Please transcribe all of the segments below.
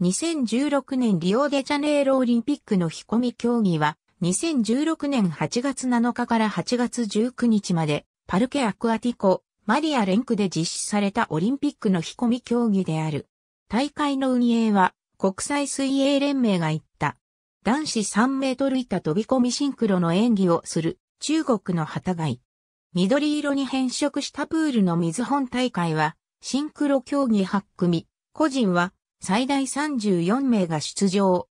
2016年リオデジャネイロオリンピックの引込み競技は、2016年8月7日から8月19日まで、パルケアクアティコ、マリアレンクで実施されたオリンピックの引込み競技である。大会の運営は、国際水泳連盟が言った。男子3メートル板飛び込みシンクロの演技をする、中国の旗貝。緑色に変色したプールの水本大会は、シンクロ競技8組、個人は最大34名が出場。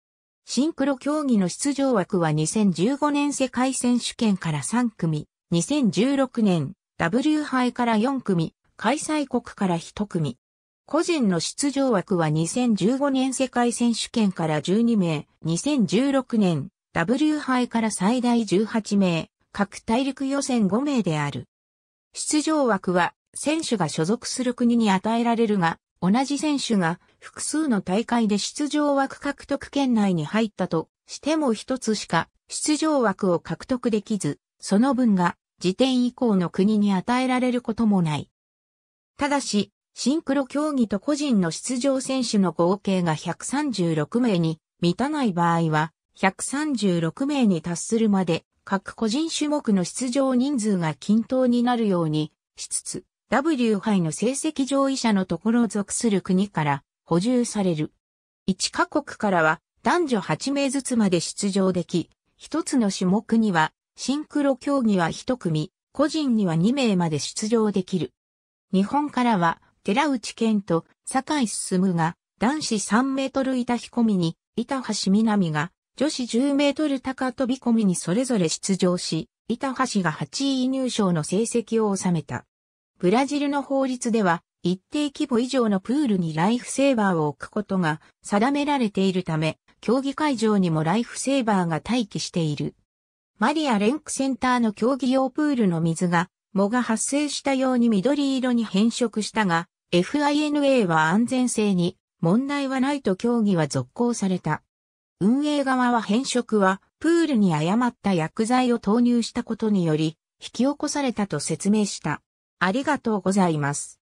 シンクロ競技の出場枠は2015年世界選手権から3組、2016年 W 杯から4組、開催国から1組。個人の出場枠は2015年世界選手権から12名、2016年 W 杯から最大18名、各大陸予選5名である。出場枠は選手が所属する国に与えられるが、同じ選手が複数の大会で出場枠獲得圏内に入ったとしても一つしか出場枠を獲得できず、その分が時点以降の国に与えられることもない。ただし、シンクロ競技と個人の出場選手の合計が136名に満たない場合は、136名に達するまで各個人種目の出場人数が均等になるようにしつつ、W 杯の成績上位者のところを属する国から補充される。1カ国からは男女8名ずつまで出場でき、1つの種目にはシンクロ競技は1組、個人には2名まで出場できる。日本からは寺内健と坂井進が男子3メートル板飛込に、板橋南が女子10メートル高飛び込みにそれぞれ出場し、板橋が8位入賞の成績を収めた。ブラジルの法律では、一定規模以上のプールにライフセーバーを置くことが定められているため、競技会場にもライフセーバーが待機している。マリアレンクセンターの競技用プールの水が、藻が発生したように緑色に変色したが、FINA は安全性に問題はないと競技は続行された。運営側は変色は、プールに誤った薬剤を投入したことにより、引き起こされたと説明した。ありがとうございます。